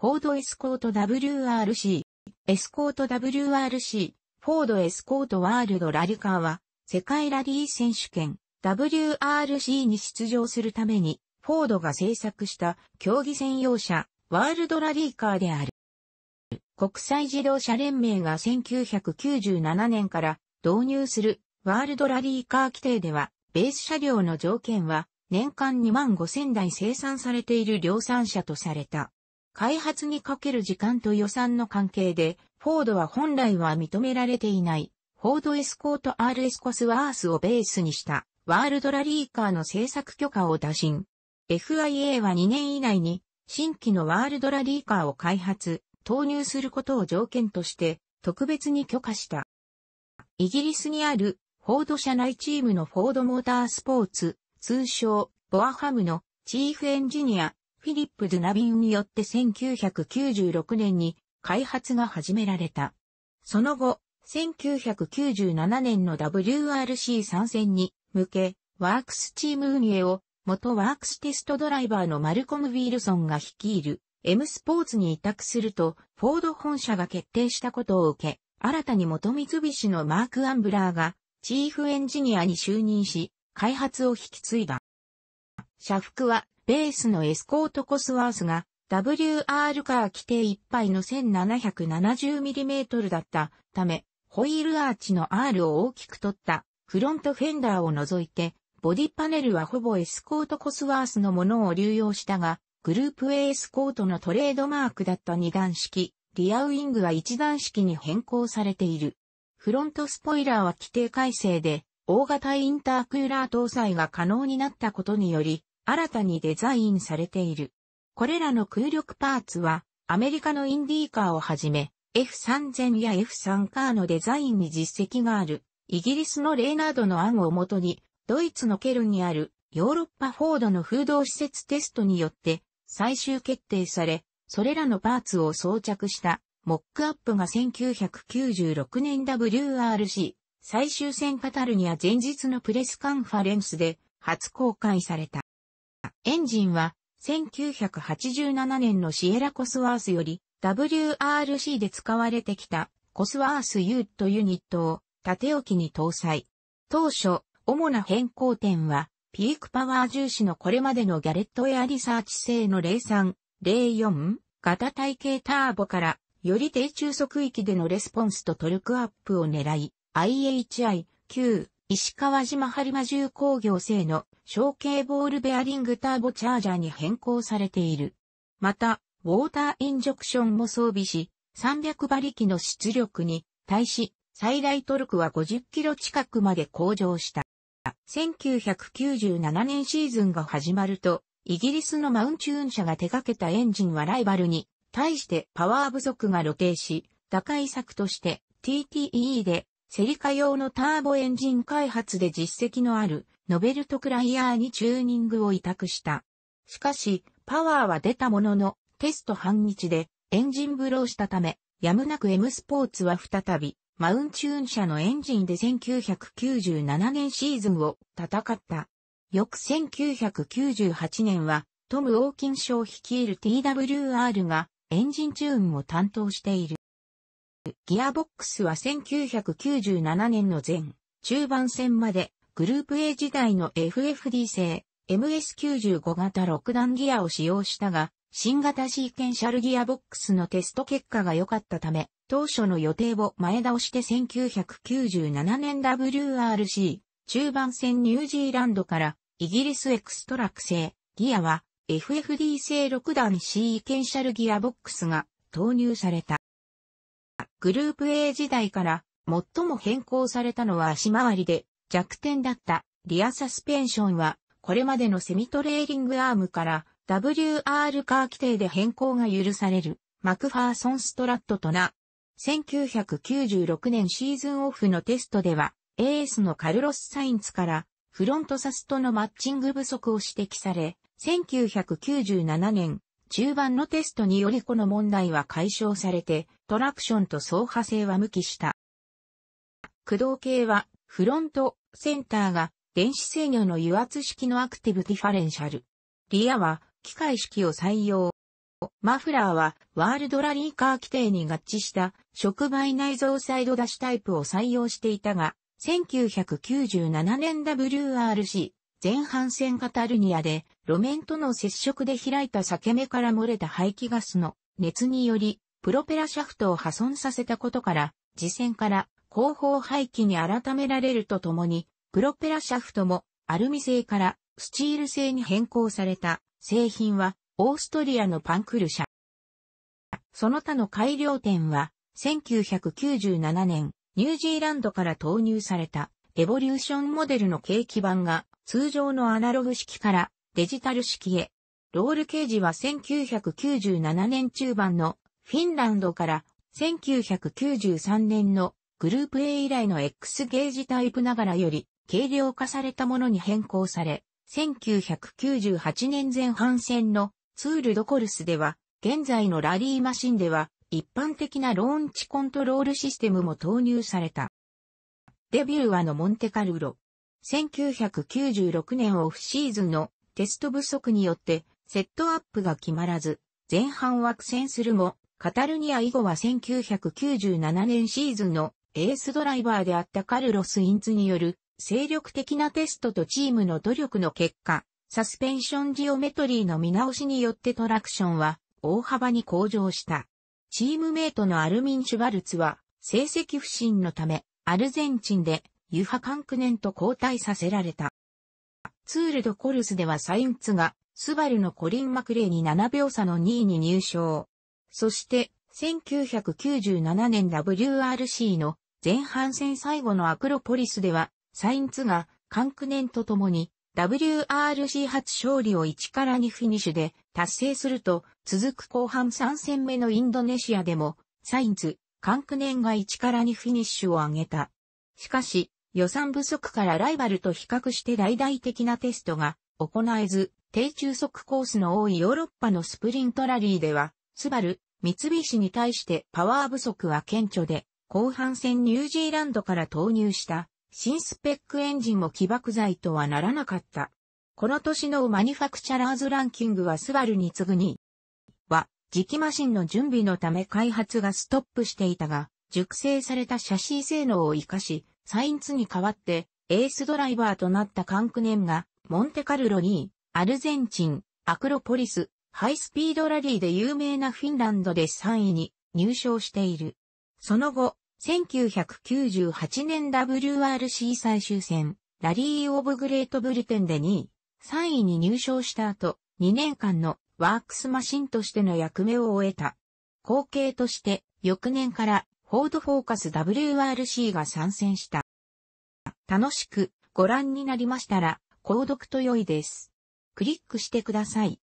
フォードエスコート WRC、エスコート WRC、フォードエスコートワールドラリカーは、世界ラリー選手権 WRC に出場するために、フォードが制作した競技専用車、ワールドラリーカーである。国際自動車連盟が1997年から導入するワールドラリーカー規定では、ベース車両の条件は、年間2万5000台生産されている量産車とされた。開発にかける時間と予算の関係で、フォードは本来は認められていない、フォードエスコート RS コスワースをベースにした、ワールドラリーカーの制作許可を打診。FIA は2年以内に、新規のワールドラリーカーを開発、投入することを条件として、特別に許可した。イギリスにある、フォード社内チームのフォードモータースポーツ、通称、ボアハムのチーフエンジニア、ィリップ・ドゥナビンによって1996年に開発が始められた。その後、1997年の WRC 参戦に向け、ワークスチーム運営を元ワークステストドライバーのマルコム・ウィルソンが率いる M スポーツに委託すると、フォード本社が決定したことを受け、新たに元三菱のマーク・アンブラーがチーフエンジニアに就任し、開発を引き継いだ。社服はベースのエスコートコスワースが WR カー規定いっぱいの 1770mm だったため、ホイールアーチの R を大きく取ったフロントフェンダーを除いて、ボディパネルはほぼエスコートコスワースのものを流用したが、グループ A エスコートのトレードマークだった二段式、リアウィングは一段式に変更されている。フロントスポイラーは規定改正で、大型インタークーラー搭載が可能になったことにより、新たにデザインされている。これらの空力パーツは、アメリカのインディーカーをはじめ、F3000 や F3 カーのデザインに実績がある、イギリスのレイナードの案をもとに、ドイツのケルンにあるヨーロッパフォードの風洞施設テストによって最終決定され、それらのパーツを装着したモックアップが1996年 WRC 最終戦カタルニア前日のプレスカンファレンスで初公開された。エンジンは1987年のシエラ・コスワースより WRC で使われてきたコスワース U とトユニットを縦置きに搭載。当初、主な変更点はピークパワー重視のこれまでのギャレットエアリサーチ製の03、04型体系ターボからより低中速域でのレスポンスとトルクアップを狙い IHI 9石川島播磨重工業製の小径ボールベアリングターボチャージャーに変更されている。また、ウォーターインジョクションも装備し、300馬力の出力に対し、最大トルクは50キロ近くまで向上した。1997年シーズンが始まると、イギリスのマウンチューン社が手掛けたエンジンはライバルに対してパワー不足が露呈し、打開策として TTE でセリカ用のターボエンジン開発で実績のあるノベルト・クライヤーにチューニングを委託した。しかし、パワーは出たものの、テスト半日でエンジンブローしたため、やむなく M スポーツは再び、マウンチューン社のエンジンで1997年シーズンを戦った。翌1998年は、トム・オーキン賞率いる TWR がエンジンチューンを担当している。ギアボックスは1997年の前、中盤戦まで、グループ A 時代の FFD 製、MS95 型6段ギアを使用したが、新型シーケンシャルギアボックスのテスト結果が良かったため、当初の予定を前倒して1997年 WRC 中盤戦ニュージーランドからイギリスエクストラク製ギアは FFD 製6段シーケンシャルギアボックスが投入された。グループ A 時代から最も変更されたのは足回りで弱点だったリアサスペンションはこれまでのセミトレーリングアームから WR カー規定で変更が許されるマクファーソンストラットとな。1996年シーズンオフのテストではエースのカルロス・サインツからフロントサスとのマッチング不足を指摘され、1997年中盤のテストによりこの問題は解消されて、トラクションと走破性は無期した。駆動系は、フロント、センターが、電子制御の油圧式のアクティブディファレンシャル。リアは、機械式を採用。マフラーは、ワールドラリーカー規定に合致した、触媒内蔵サイド出しタイプを採用していたが、1997年 WRC 前半戦カタルニアで路面との接触で開いた裂け目から漏れた排気ガスの熱によりプロペラシャフトを破損させたことから、次戦から後方排気に改められるとともに、プロペラシャフトもアルミ製からスチール製に変更された製品はオーストリアのパンクル社。その他の改良点は1997年ニュージーランドから投入されたエボリューションモデルの景気版が通常のアナログ式からデジタル式へ。ロールケージは1997年中盤のフィンランドから1993年のグループ A 以来の X ゲージタイプながらより軽量化されたものに変更され、1998年前半戦のツールドコルスでは、現在のラリーマシンでは一般的なローンチコントロールシステムも投入された。デビューはのモンテカルロ。1996年オフシーズンのテスト不足によってセットアップが決まらず、前半は苦戦するも、カタルニア以後は1997年シーズンのエースドライバーであったカルロス・インツによる精力的なテストとチームの努力の結果、サスペンションジオメトリーの見直しによってトラクションは大幅に向上した。チームメイトのアルミン・シュバルツは成績不振のためアルゼンチンでユハ・カンクネンと交代させられた。ツール・ド・コルスではサインツが、スバルのコリン・マクレイに7秒差の2位に入賞。そして、1997年 WRC の前半戦最後のアクロポリスでは、サインツが、カンクネンと共に、WRC 初勝利を1から2フィニッシュで達成すると、続く後半3戦目のインドネシアでも、サインツ、カンクネンが1から2フィニッシュを上げた。しかし、予算不足からライバルと比較して大々的なテストが行えず、低中速コースの多いヨーロッパのスプリントラリーでは、スバル、三菱に対してパワー不足は顕著で、後半戦ニュージーランドから投入した新スペックエンジンも起爆剤とはならなかった。この年のマニファクチャラーズランキングはスバルに次ぐには、磁気マシンの準備のため開発がストップしていたが、熟成されたシャシー性能を活かし、サインツに代わって、エースドライバーとなったカンクネンが、モンテカルロに、アルゼンチン、アクロポリス、ハイスピードラリーで有名なフィンランドで3位に入賞している。その後、1998年 WRC 最終戦、ラリー・オブ・グレート・ブリテンで2位、3位に入賞した後、2年間のワークスマシンとしての役目を終えた。後継として、翌年からフォードフォーカス WRC が参戦した。楽しくご覧になりましたら、購読と良いです。クリックしてください。